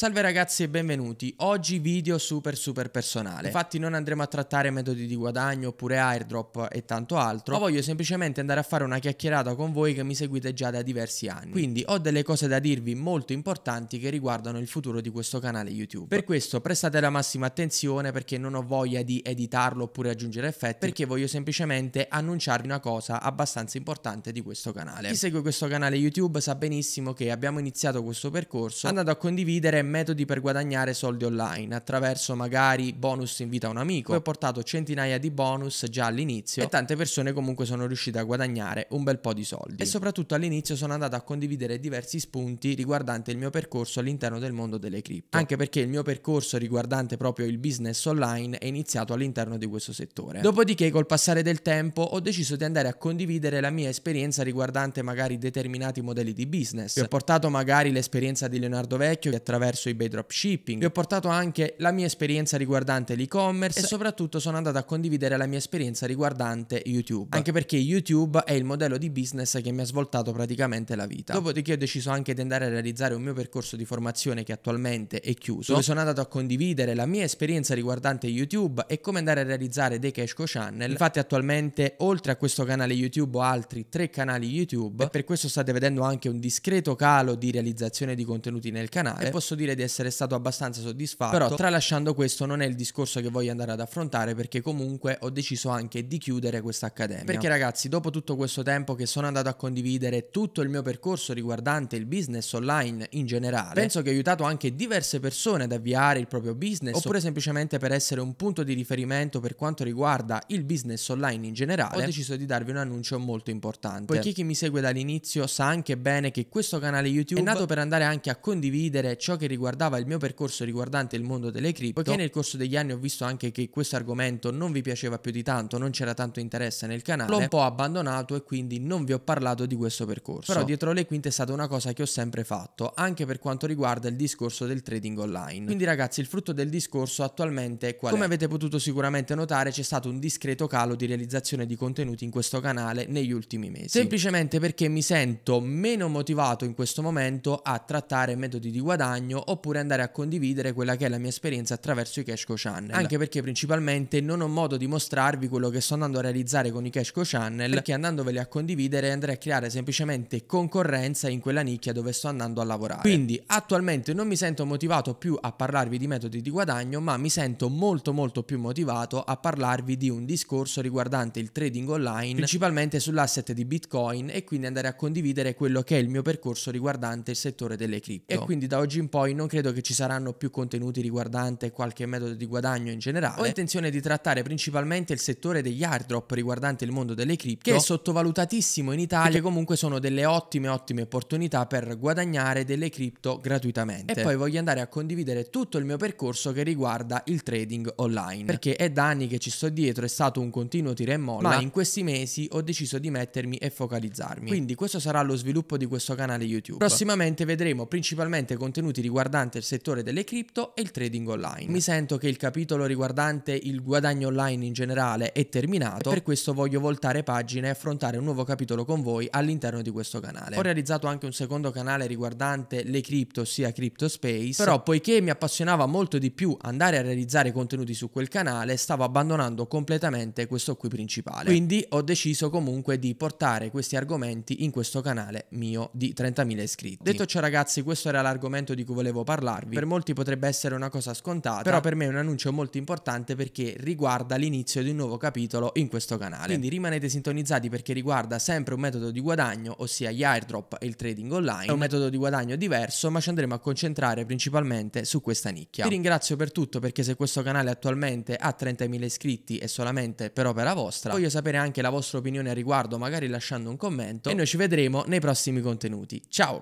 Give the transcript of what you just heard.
Salve ragazzi e benvenuti, oggi video super super personale Infatti non andremo a trattare metodi di guadagno oppure airdrop e tanto altro Ma voglio semplicemente andare a fare una chiacchierata con voi che mi seguite già da diversi anni Quindi ho delle cose da dirvi molto importanti che riguardano il futuro di questo canale YouTube Per questo prestate la massima attenzione perché non ho voglia di editarlo oppure aggiungere effetti Perché voglio semplicemente annunciarvi una cosa abbastanza importante di questo canale Chi segue questo canale YouTube sa benissimo che abbiamo iniziato questo percorso andando a condividere metodi per guadagnare soldi online attraverso magari bonus in vita a un amico. Poi ho portato centinaia di bonus già all'inizio e tante persone comunque sono riuscite a guadagnare un bel po' di soldi. E soprattutto all'inizio sono andato a condividere diversi spunti riguardante il mio percorso all'interno del mondo delle cripto. Anche perché il mio percorso riguardante proprio il business online è iniziato all'interno di questo settore. Dopodiché col passare del tempo ho deciso di andare a condividere la mia esperienza riguardante magari determinati modelli di business. Vi ho portato magari l'esperienza di Leonardo Vecchio che attraverso attraverso eBay Dropshipping. Vi ho portato anche la mia esperienza riguardante l'e-commerce e soprattutto sono andato a condividere la mia esperienza riguardante YouTube. Anche perché YouTube è il modello di business che mi ha svoltato praticamente la vita. Dopodiché ho deciso anche di andare a realizzare un mio percorso di formazione che attualmente è chiuso, dove sono andato a condividere la mia esperienza riguardante YouTube e come andare a realizzare dei Cashco Channel. Infatti attualmente oltre a questo canale YouTube ho altri tre canali YouTube e per questo state vedendo anche un discreto calo di realizzazione di contenuti nel canale. E posso dire dire di essere stato abbastanza soddisfatto, però tralasciando questo non è il discorso che voglio andare ad affrontare perché comunque ho deciso anche di chiudere questa accademia. Perché ragazzi, dopo tutto questo tempo che sono andato a condividere tutto il mio percorso riguardante il business online in generale, penso che ho aiutato anche diverse persone ad avviare il proprio business oppure semplicemente per essere un punto di riferimento per quanto riguarda il business online in generale, ho deciso di darvi un annuncio molto importante. Poiché chi mi segue dall'inizio sa anche bene che questo canale YouTube è nato per andare anche a condividere ciò che riguarda riguardava il mio percorso riguardante il mondo delle cripto, poiché certo. nel corso degli anni ho visto anche che questo argomento non vi piaceva più di tanto, non c'era tanto interesse nel canale, l'ho un po' abbandonato e quindi non vi ho parlato di questo percorso. Però dietro le quinte è stata una cosa che ho sempre fatto, anche per quanto riguarda il discorso del trading online. Quindi ragazzi, il frutto del discorso attualmente è qual Come avete potuto sicuramente notare, c'è stato un discreto calo di realizzazione di contenuti in questo canale negli ultimi mesi. Semplicemente perché mi sento meno motivato in questo momento a trattare metodi di guadagno oppure andare a condividere quella che è la mia esperienza attraverso i Cash Co Channel. Eh, Anche perché principalmente non ho modo di mostrarvi quello che sto andando a realizzare con i Cash Co Channel eh. perché andandoveli a condividere andrei a creare semplicemente concorrenza in quella nicchia dove sto andando a lavorare. Quindi attualmente non mi sento motivato più a parlarvi di metodi di guadagno ma mi sento molto molto più motivato a parlarvi di un discorso riguardante il trading online principalmente sull'asset di Bitcoin e quindi andare a condividere quello che è il mio percorso riguardante il settore delle cripto. E quindi da oggi in poi poi non credo che ci saranno più contenuti riguardante qualche metodo di guadagno in generale. Ho intenzione di trattare principalmente il settore degli airdrop riguardante il mondo delle cripto, che è sottovalutatissimo in Italia, che comunque sono delle ottime, ottime opportunità per guadagnare delle cripto gratuitamente. E poi voglio andare a condividere tutto il mio percorso che riguarda il trading online, perché è da anni che ci sto dietro, è stato un continuo tira e molla, ma in questi mesi ho deciso di mettermi e focalizzarmi. Quindi questo sarà lo sviluppo di questo canale YouTube. Prossimamente vedremo principalmente contenuti riguardanti riguardante il settore delle cripto e il trading online. Mi sento che il capitolo riguardante il guadagno online in generale è terminato, per questo voglio voltare pagina e affrontare un nuovo capitolo con voi all'interno di questo canale. Ho realizzato anche un secondo canale riguardante le cripto, ossia Crypto Space, però poiché mi appassionava molto di più andare a realizzare contenuti su quel canale, stavo abbandonando completamente questo qui principale. Quindi ho deciso comunque di portare questi argomenti in questo canale mio di 30.000 iscritti. Detto ciò ragazzi, questo era l'argomento di cui volevo volevo parlarvi. Per molti potrebbe essere una cosa scontata, però per me è un annuncio molto importante perché riguarda l'inizio di un nuovo capitolo in questo canale. Quindi rimanete sintonizzati perché riguarda sempre un metodo di guadagno, ossia gli airdrop e il trading online. È un metodo di guadagno diverso, ma ci andremo a concentrare principalmente su questa nicchia. Vi ringrazio per tutto perché se questo canale attualmente ha 30.000 iscritti è solamente per opera vostra, voglio sapere anche la vostra opinione a riguardo, magari lasciando un commento e noi ci vedremo nei prossimi contenuti. Ciao!